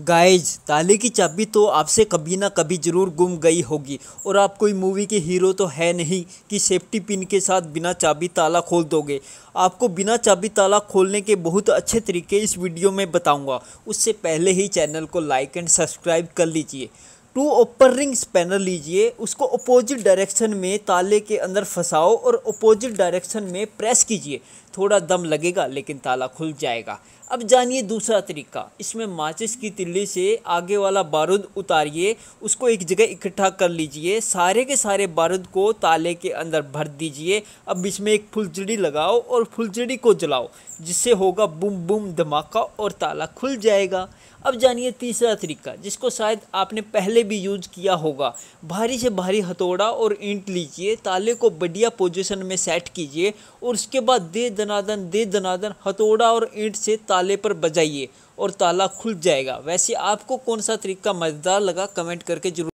guys ताले की चाबी तो आपसे कभी ना कभी ज़रूर गुम गई होगी और आप कोई मूवी के हीरो तो है नहीं कि सेफ्टी पिन के साथ बिना चाबी ताला खोल दोगे आपको बिना चाबी ताला खोलने के बहुत अच्छे तरीके इस वीडियो में बताऊंगा उससे पहले ही चैनल को लाइक एंड सब्सक्राइब कर लीजिए टू ओपर रिंग स्पैनर लीजिए उसको अपोजिट डायरेक्शन में ताले के अंदर फंसाओ और अपोजिट डायरेक्शन में प्रेस कीजिए थोड़ा दम लगेगा लेकिन ताला खुल जाएगा अब जानिए दूसरा तरीका इसमें माचिस की तिल्ली से आगे वाला बारूद उतारिए उसको एक जगह इकट्ठा कर लीजिए सारे के सारे बारूद को ताले के अंदर भर दीजिए अब इसमें एक फुलझड़ी लगाओ और फुलझड़ी को जलाओ जिससे होगा बुम बुम धमाका और ताला खुल जाएगा अब जानिए तीसरा तरीका जिसको शायद आपने पहले भी यूज किया होगा भारी से भारी हथौड़ा और ईंट लीजिए ताले को बढ़िया पोजीशन में सेट कीजिए और उसके बाद दे दनादन दे दनादन हथौड़ा और ईंट से ताले ताले पर बजाइए और ताला खुल जाएगा वैसे आपको कौन सा तरीका मज़ेदार लगा कमेंट करके जरूर